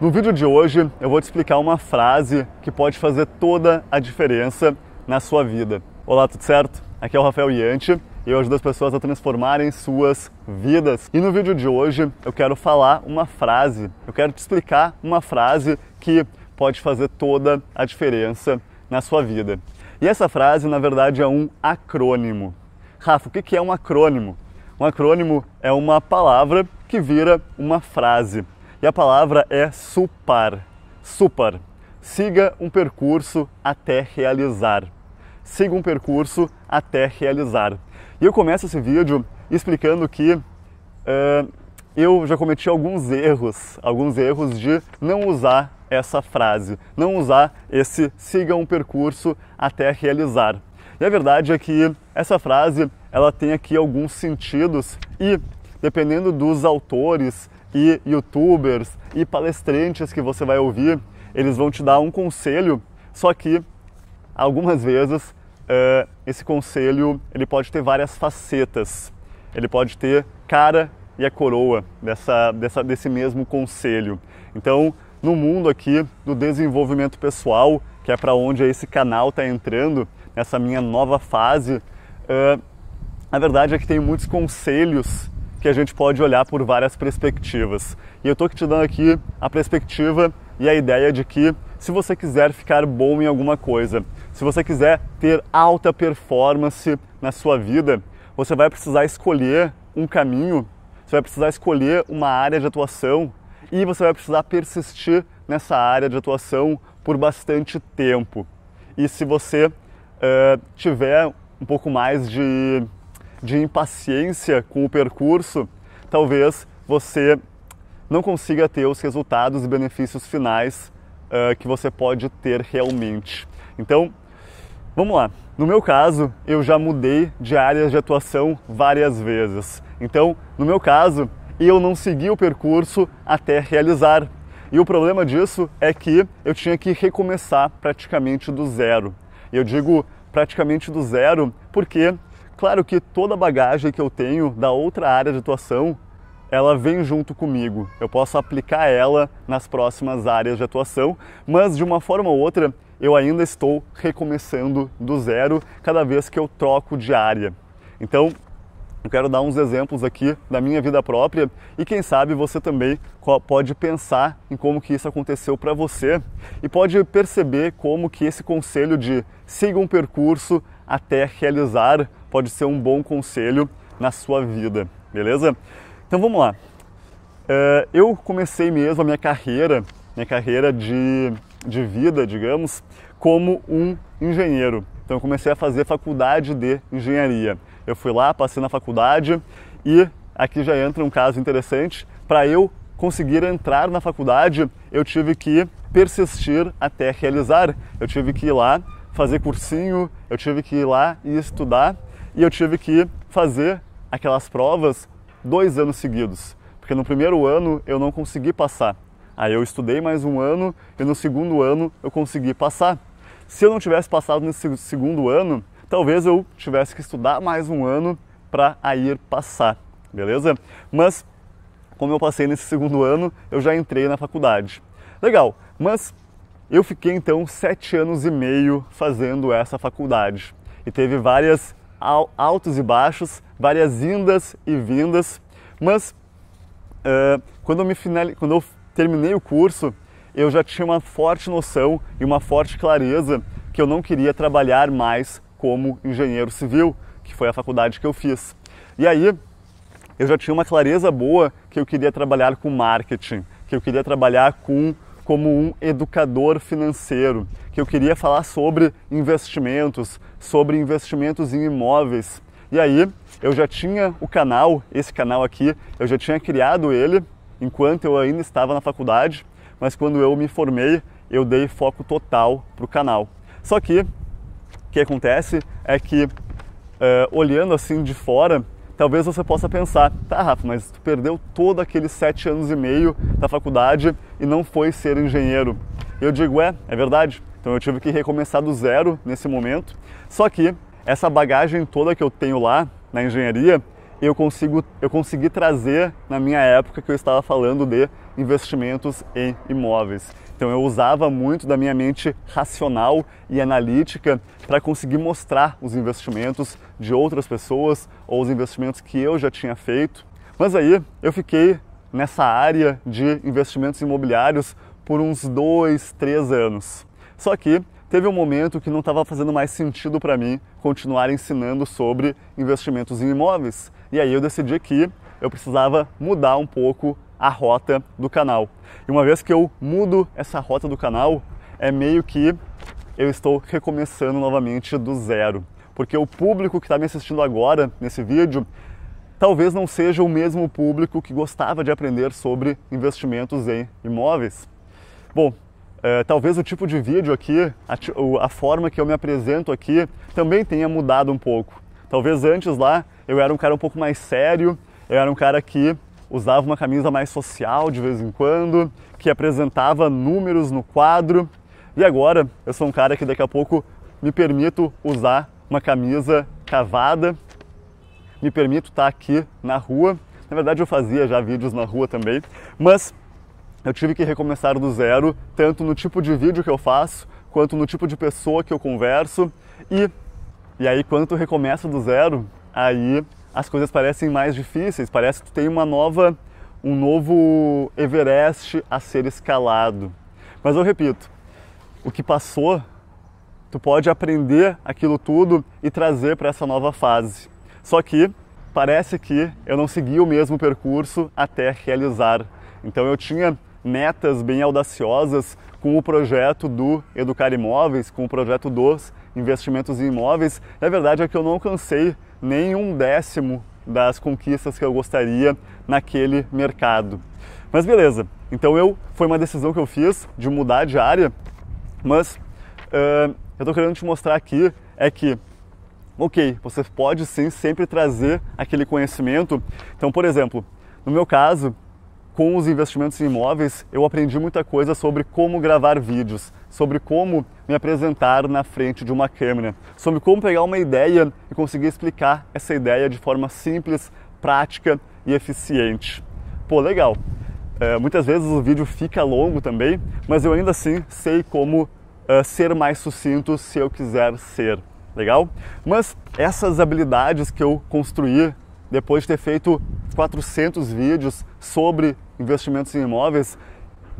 No vídeo de hoje eu vou te explicar uma frase que pode fazer toda a diferença na sua vida. Olá, tudo certo? Aqui é o Rafael Yanti e eu ajudo as pessoas a transformarem suas vidas. E no vídeo de hoje eu quero falar uma frase, eu quero te explicar uma frase que pode fazer toda a diferença na sua vida. E essa frase, na verdade, é um acrônimo. Rafa, o que é um acrônimo? Um acrônimo é uma palavra que vira uma frase. E a palavra é supar. Supar. Siga um percurso até realizar. Siga um percurso até realizar. E eu começo esse vídeo explicando que uh, eu já cometi alguns erros, alguns erros de não usar essa frase, não usar esse siga um percurso até realizar. E a verdade é que essa frase ela tem aqui alguns sentidos e dependendo dos autores, e youtubers e palestrantes que você vai ouvir, eles vão te dar um conselho, só que algumas vezes uh, esse conselho ele pode ter várias facetas, ele pode ter cara e a coroa dessa, dessa, desse mesmo conselho. Então, no mundo aqui do desenvolvimento pessoal, que é para onde esse canal está entrando, nessa minha nova fase, uh, eh, a verdade é que tem muitos conselhos que a gente pode olhar por várias perspectivas. E eu estou te dando aqui a perspectiva e a ideia de que se você quiser ficar bom em alguma coisa, se você quiser ter alta performance na sua vida, você vai precisar escolher um caminho, você vai precisar escolher uma área de atuação e você vai precisar persistir nessa área de atuação por bastante tempo. E se você uh, tiver um pouco mais de de impaciência com o percurso, talvez você não consiga ter os resultados e benefícios finais uh, que você pode ter realmente. Então, vamos lá. No meu caso, eu já mudei de áreas de atuação várias vezes. Então, no meu caso, eu não segui o percurso até realizar. E o problema disso é que eu tinha que recomeçar praticamente do zero. Eu digo praticamente do zero porque Claro que toda a bagagem que eu tenho da outra área de atuação, ela vem junto comigo. Eu posso aplicar ela nas próximas áreas de atuação, mas de uma forma ou outra, eu ainda estou recomeçando do zero cada vez que eu troco de área. Então, eu quero dar uns exemplos aqui da minha vida própria e quem sabe você também pode pensar em como que isso aconteceu para você e pode perceber como que esse conselho de siga um percurso até realizar pode ser um bom conselho na sua vida, beleza? Então vamos lá. Eh, eu comecei mesmo a minha carreira, minha carreira de, de vida, digamos, como um engenheiro. Então eu comecei a fazer faculdade de engenharia. Eu fui lá, passei na faculdade e aqui já entra um caso interessante. Para eu conseguir entrar na faculdade, eu tive que persistir até realizar. Eu tive que ir lá fazer cursinho, eu tive que ir lá e estudar e eu tive que fazer aquelas provas dois anos seguidos, porque no primeiro ano eu não consegui passar. Aí eu estudei mais um ano e no segundo ano eu consegui passar. Se eu não tivesse passado nesse segundo ano, talvez eu tivesse que estudar mais um ano para aí passar, beleza? Mas como eu passei nesse segundo ano, eu já entrei na faculdade. Legal, mas eu fiquei então sete anos e meio fazendo essa faculdade e teve várias altos e baixos, várias indas e vindas, mas uh, quando, eu me quando eu terminei o curso, eu já tinha uma forte noção e uma forte clareza que eu não queria trabalhar mais como engenheiro civil, que foi a faculdade que eu fiz. E aí eu já tinha uma clareza boa que eu queria trabalhar com marketing, que eu queria trabalhar com como um educador financeiro, que eu queria falar sobre investimentos, sobre investimentos em imóveis. E aí, eu já tinha o canal, esse canal aqui, eu já tinha criado ele enquanto eu ainda estava na faculdade, mas quando eu me formei, eu dei foco total para o canal. Só que o que acontece é que, uh, olhando assim de fora, talvez você possa pensar, tá, Rafa, mas tu perdeu todo aqueles sete anos e meio da faculdade e não foi ser engenheiro. Eu digo, é, é verdade. Então eu tive que recomeçar do zero nesse momento. Só que essa bagagem toda que eu tenho lá na engenharia, eu consigo eu consegui trazer na minha época que eu estava falando de investimentos em imóveis. Então eu usava muito da minha mente racional e analítica para conseguir mostrar os investimentos de outras pessoas ou os investimentos que eu já tinha feito. Mas aí eu fiquei nessa área de investimentos imobiliários por uns dois, três anos. Só que teve um momento que não estava fazendo mais sentido para mim continuar ensinando sobre investimentos em imóveis. E aí eu decidi que eu precisava mudar um pouco a rota do canal. E uma vez que eu mudo essa rota do canal, é meio que eu estou recomeçando novamente do zero. Porque o público que está me assistindo agora nesse vídeo talvez não seja o mesmo público que gostava de aprender sobre investimentos em imóveis. Bom, é, talvez o tipo de vídeo aqui, a, a, forma que eu me apresento aqui, também tenha mudado um pouco. Talvez antes lá eu era um cara um pouco mais sério, eu era um cara que usava uma camisa mais social de vez em quando, que apresentava números no quadro, e agora eu sou um cara que daqui a pouco me permito usar uma camisa cavada me permito estar tá aqui na rua. Na verdade, eu fazia já vídeos na rua também, mas eu tive que recomeçar do zero, tanto no tipo de vídeo que eu faço, quanto no tipo de pessoa que eu converso. E, e aí, quando tu recomeça do zero, aí as coisas parecem mais difíceis, parece que tu tem uma nova, um novo Everest a ser escalado. Mas eu repito, o que passou, tu pode aprender aquilo tudo e trazer para essa nova fase. Só que parece que eu não segui o mesmo percurso até realizar. Então eu tinha metas bem audaciosas com o projeto do Educar Imóveis, com o projeto dos investimentos em imóveis. E a verdade é que eu não alcancei nem um décimo das conquistas que eu gostaria naquele mercado. Mas beleza, então eu foi uma decisão que eu fiz de mudar de área, mas uh, eu estou querendo te mostrar aqui é que ok, você pode sim sempre trazer aquele conhecimento. Então, por exemplo, no meu caso, com os investimentos em imóveis, eu aprendi muita coisa sobre como gravar vídeos, sobre como me apresentar na frente de uma câmera, sobre como pegar uma ideia e conseguir explicar essa ideia de forma simples, prática e eficiente. Pô, legal. É, muitas vezes o vídeo fica longo também, mas eu ainda assim sei como uh, ser mais sucinto se eu quiser ser legal? Mas essas habilidades que eu construí depois de ter feito 400 vídeos sobre investimentos em imóveis,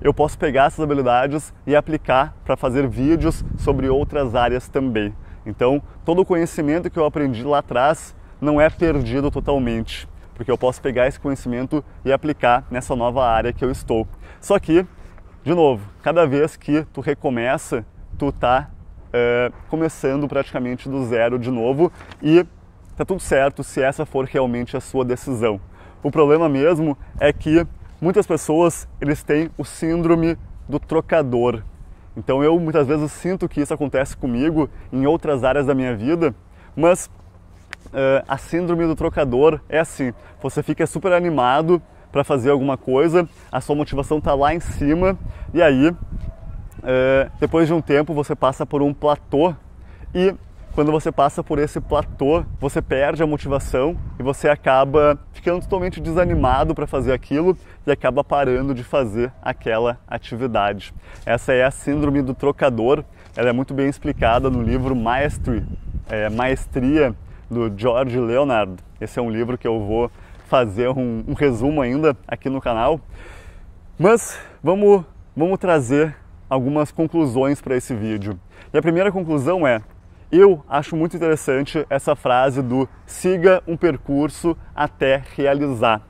eu posso pegar essas habilidades e aplicar para fazer vídeos sobre outras áreas também. Então, todo o conhecimento que eu aprendi lá atrás não é perdido totalmente, porque eu posso pegar esse conhecimento e aplicar nessa nova área que eu estou. Só que, de novo, cada vez que tu recomeça, tu tá é, começando praticamente do zero de novo e tá tudo certo se essa for realmente a sua decisão. O problema mesmo é que muitas pessoas eles têm o síndrome do trocador. Então eu muitas vezes sinto que isso acontece comigo em outras áreas da minha vida, mas uh, a síndrome do trocador é assim: você fica super animado para fazer alguma coisa, a sua motivação tá lá em cima e aí é, depois de um tempo você passa por um platô e quando você passa por esse platô, você perde a motivação e você acaba ficando totalmente desanimado para fazer aquilo e acaba parando de fazer aquela atividade. Essa é a síndrome do trocador, ela é muito bem explicada no livro Maestri, é, Maestria do George Leonard. Esse é um livro que eu vou fazer um, um resumo ainda aqui no canal. Mas vamos, vamos trazer algumas conclusões para esse vídeo. E a primeira conclusão é: eu acho muito interessante essa frase do siga um percurso até realizar.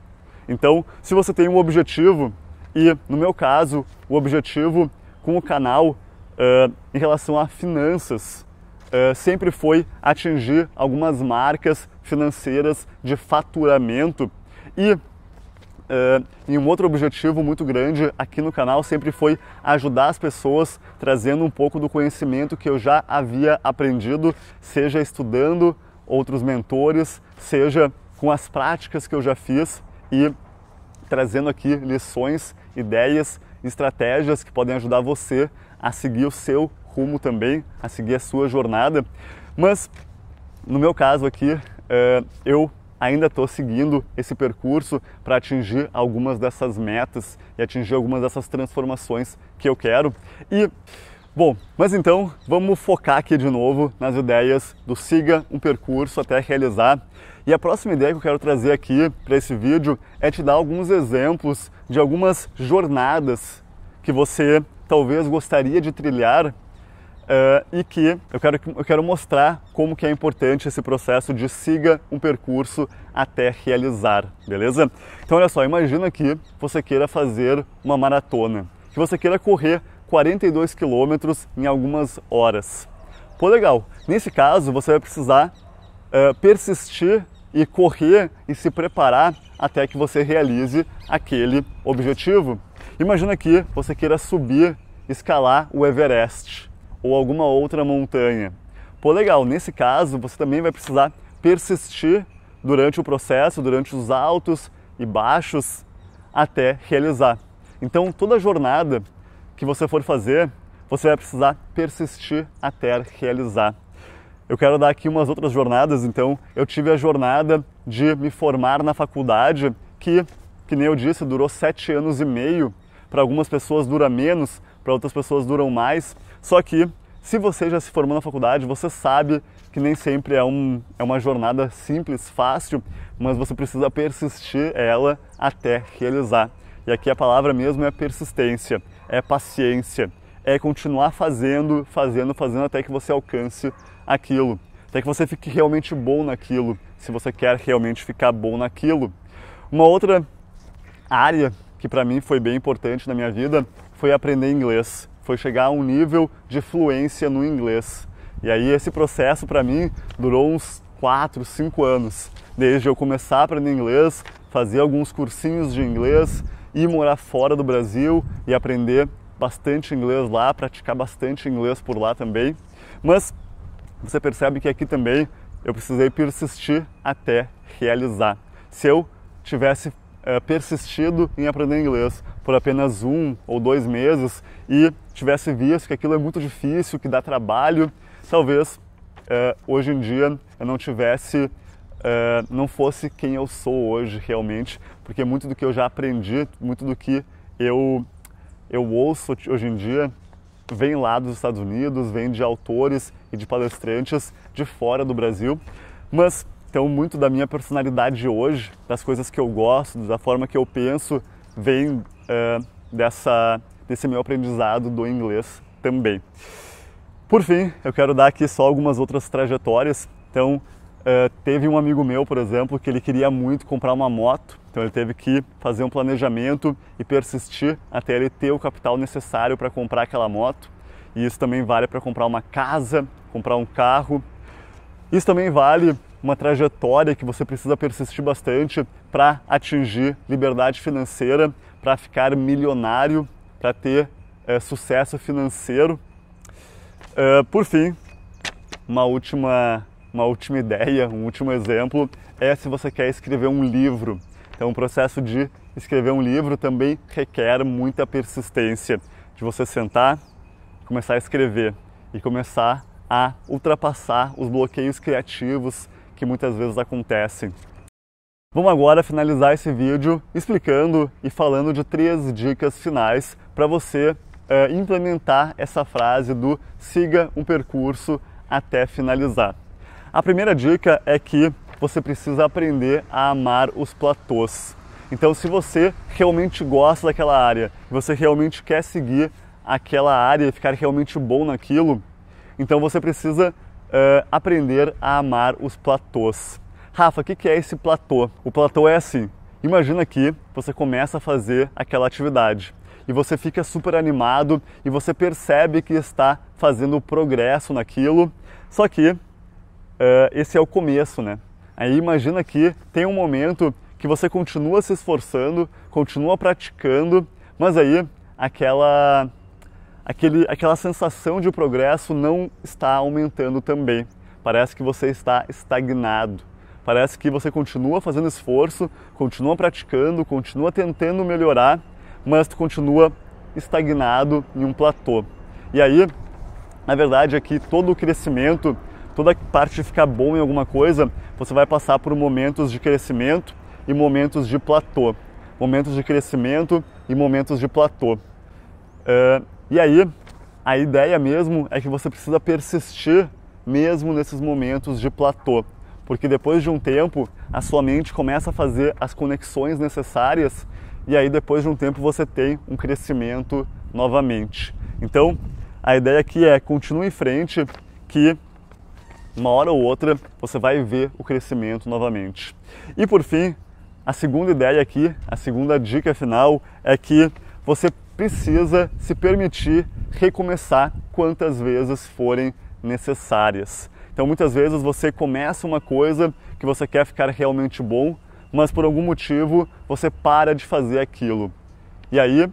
Então, se você tem um objetivo, e no meu caso, o objetivo com o canal uh, em relação a finanças uh, sempre foi atingir algumas marcas financeiras de faturamento e Uh, e um outro objetivo muito grande aqui no canal sempre foi ajudar as pessoas trazendo um pouco do conhecimento que eu já havia aprendido, seja estudando outros mentores, seja com as práticas que eu já fiz e trazendo aqui lições, ideias, estratégias que podem ajudar você a seguir o seu rumo também, a seguir a sua jornada. Mas no meu caso aqui, uh, eu ainda estou seguindo esse percurso para atingir algumas dessas metas e atingir algumas dessas transformações que eu quero. E bom, mas então vamos focar aqui de novo nas ideias do siga um percurso até realizar. E a próxima ideia que eu quero trazer aqui para esse vídeo é te dar alguns exemplos de algumas jornadas que você talvez gostaria de trilhar uh, e que eu quero, eu quero mostrar como que é importante esse processo de siga um percurso até realizar, beleza? Então olha só, imagina que você queira fazer uma maratona, que você queira correr 42 quilômetros em algumas horas. Pô, legal. Nesse caso, você vai precisar uh, persistir e correr e se preparar até que você realize aquele objetivo. Imagina que você queira subir, escalar o Everest ou alguma outra montanha. Pô, legal, nesse caso você também vai precisar persistir durante o processo, durante os altos e baixos até realizar. Então, toda jornada que você for fazer, você vai precisar persistir até realizar. Eu quero dar aqui umas outras jornadas, então eu tive a jornada de me formar na faculdade, que, que nem eu disse, durou sete anos e meio. Para algumas pessoas dura menos, para outras pessoas duram mais, só que, se você já se formou na faculdade, você sabe que nem sempre é, um, é uma jornada simples, fácil, mas você precisa persistir ela até realizar. E aqui a palavra mesmo é persistência, é paciência, é continuar fazendo, fazendo, fazendo até que você alcance aquilo, até que você fique realmente bom naquilo, se você quer realmente ficar bom naquilo. Uma outra área que para mim foi bem importante na minha vida foi aprender inglês foi chegar a um nível de fluência no inglês. E aí esse processo para mim durou uns 4, 5 anos, desde eu começar a aprender inglês, fazer alguns cursinhos de inglês, ir morar fora do Brasil e aprender bastante inglês lá, praticar bastante inglês por lá também. Mas você percebe que aqui também eu precisei persistir até realizar. Se eu tivesse é, persistido em aprender inglês por apenas um ou dois meses e tivesse visto que aquilo é muito difícil, que dá trabalho, talvez é, hoje em dia eu não tivesse, é, não fosse quem eu sou hoje realmente, porque muito do que eu já aprendi, muito do que eu, eu ouço hoje em dia vem lá dos Estados Unidos, vem de autores e de palestrantes de fora do Brasil, mas então, muito da minha personalidade hoje, das coisas que eu gosto, da forma que eu penso, vem uh, dessa, desse meu aprendizado do inglês também. Por fim, eu quero dar aqui só algumas outras trajetórias. Então, uh, teve um amigo meu, por exemplo, que ele queria muito comprar uma moto, então ele teve que fazer um planejamento e persistir até ele ter o capital necessário para comprar aquela moto. E isso também vale para comprar uma casa, comprar um carro. Isso também vale uma trajetória que você precisa persistir bastante para atingir liberdade financeira, para ficar milionário, para ter é, sucesso financeiro. É, por fim, uma última, uma última ideia, um último exemplo é se você quer escrever um livro. Então, o processo de escrever um livro também requer muita persistência, de você sentar, começar a escrever e começar a ultrapassar os bloqueios criativos que muitas vezes acontece. Vamos agora finalizar esse vídeo explicando e falando de três dicas finais para você eh, implementar essa frase do siga um percurso até finalizar. A primeira dica é que você precisa aprender a amar os platôs. Então, se você realmente gosta daquela área, você realmente quer seguir aquela área e ficar realmente bom naquilo, então você precisa uh, aprender a amar os platôs. Rafa, o que, que é esse platô? O platô é assim: imagina que você começa a fazer aquela atividade e você fica super animado e você percebe que está fazendo progresso naquilo. Só que uh, esse é o começo, né? Aí imagina que tem um momento que você continua se esforçando, continua praticando, mas aí aquela aquele, aquela sensação de progresso não está aumentando também. Parece que você está estagnado. Parece que você continua fazendo esforço, continua praticando, continua tentando melhorar, mas tu continua estagnado em um platô. E aí, na verdade, aqui é todo o crescimento, toda a parte de ficar bom em alguma coisa, você vai passar por momentos de crescimento e momentos de platô. Momentos de crescimento e momentos de platô. Uh, e aí, a ideia mesmo é que você precisa persistir mesmo nesses momentos de platô, porque depois de um tempo a sua mente começa a fazer as conexões necessárias e aí depois de um tempo você tem um crescimento novamente. Então, a ideia aqui é continue em frente que uma hora ou outra você vai ver o crescimento novamente. E por fim, a segunda ideia aqui, a segunda dica final é que você precisa se permitir recomeçar quantas vezes forem necessárias. Então, muitas vezes você começa uma coisa que você quer ficar realmente bom, mas por algum motivo você para de fazer aquilo. E aí,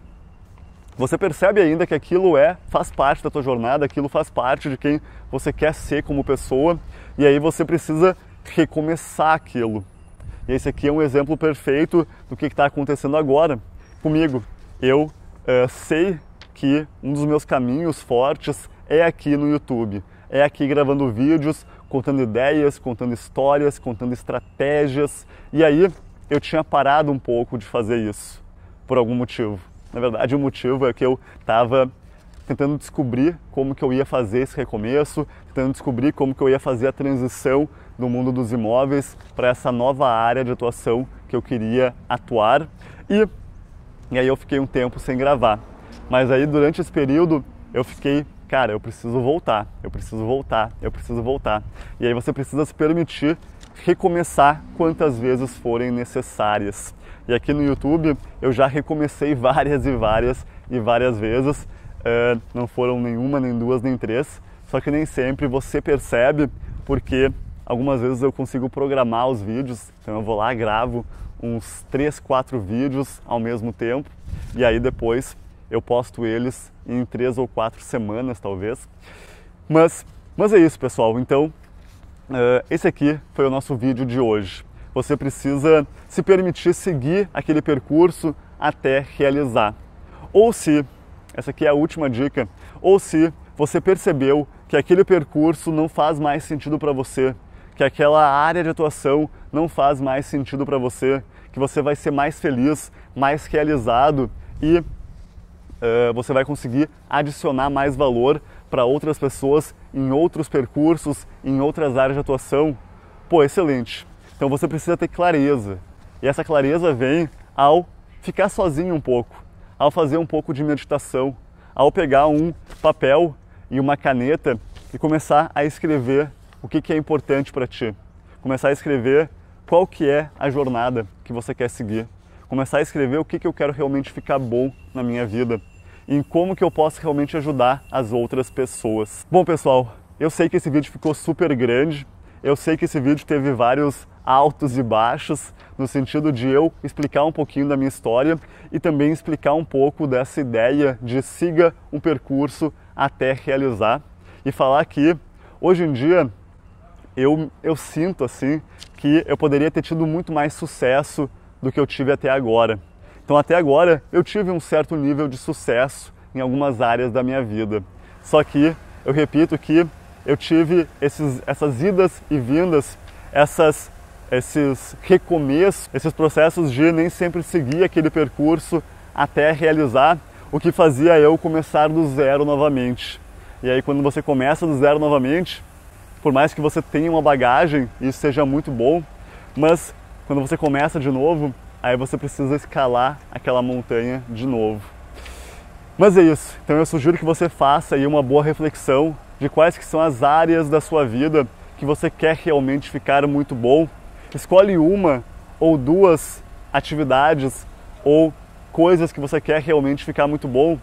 você percebe ainda que aquilo é, faz parte da tua jornada, aquilo faz parte de quem você quer ser como pessoa, e aí você precisa recomeçar aquilo. E esse aqui é um exemplo perfeito do que está acontecendo agora comigo. Eu é, sei que um dos meus caminhos fortes é aqui no YouTube, é aqui gravando vídeos, contando ideias, contando histórias, contando estratégias. E aí eu tinha parado um pouco de fazer isso por algum motivo. Na verdade, o motivo é que eu estava tentando descobrir como que eu ia fazer esse recomeço, tentando descobrir como que eu ia fazer a transição do mundo dos imóveis para essa nova área de atuação que eu queria atuar. E e aí eu fiquei um tempo sem gravar. Mas aí durante esse período eu fiquei, cara, eu preciso voltar, eu preciso voltar, eu preciso voltar. E aí você precisa se permitir recomeçar quantas vezes forem necessárias. E aqui no YouTube eu já recomecei várias e várias e várias vezes. Uh, não foram nenhuma, nem duas, nem três. Só que nem sempre você percebe, porque algumas vezes eu consigo programar os vídeos. Então eu vou lá, gravo uns 3, 4 vídeos ao mesmo tempo e aí depois eu posto eles em 3 ou 4 semanas talvez. Mas, mas é isso, pessoal. Então, eh, esse aqui foi o nosso vídeo de hoje. Você precisa se permitir seguir aquele percurso até realizar. Ou se, essa aqui é a última dica, ou se você percebeu que aquele percurso não faz mais sentido para você, que aquela área de atuação não faz mais sentido para você, que você vai ser mais feliz, mais realizado e uh, você vai conseguir adicionar mais valor para outras pessoas em outros percursos, em outras áreas de atuação. Pô, excelente. Então você precisa ter clareza. E essa clareza vem ao ficar sozinho um pouco, ao fazer um pouco de meditação, ao pegar um papel e uma caneta e começar a escrever o que, que é importante para ti. Começar a escrever qual que é a jornada que você quer seguir. Começar a escrever o que, que eu quero realmente ficar bom na minha vida e em como que eu posso realmente ajudar as outras pessoas. Bom, pessoal, eu sei que esse vídeo ficou super grande, eu sei que esse vídeo teve vários altos e baixos, no sentido de eu explicar um pouquinho da minha história e também explicar um pouco dessa ideia de siga um percurso até realizar e falar que hoje em dia eu, eu sinto assim que eu poderia ter tido muito mais sucesso do que eu tive até agora. Então, até agora, eu tive um certo nível de sucesso em algumas áreas da minha vida. Só que eu repito que eu tive esses, essas idas e vindas, essas, esses recomeços, esses processos de nem sempre seguir aquele percurso até realizar, o que fazia eu começar do zero novamente. E aí, quando você começa do zero novamente, por mais que você tenha uma bagagem, isso seja muito bom, mas quando você começa de novo, aí você precisa escalar aquela montanha de novo. Mas é isso. Então eu sugiro que você faça aí uma boa reflexão de quais que são as áreas da sua vida que você quer realmente ficar muito bom. Escolhe uma ou duas atividades ou coisas que você quer realmente ficar muito bom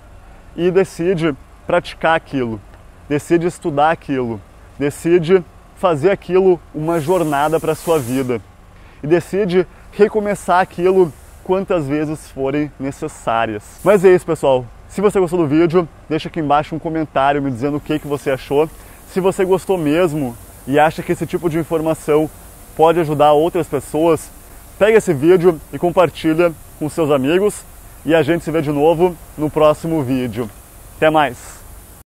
e decide praticar aquilo. Decide estudar aquilo decide fazer aquilo uma jornada para a sua vida e decide recomeçar aquilo quantas vezes forem necessárias. Mas é isso, pessoal. Se você gostou do vídeo, deixa aqui embaixo um comentário me dizendo o que, que você achou. Se você gostou mesmo e acha que esse tipo de informação pode ajudar outras pessoas, pega esse vídeo e compartilha com seus amigos. E a gente se vê de novo no próximo vídeo. Até mais!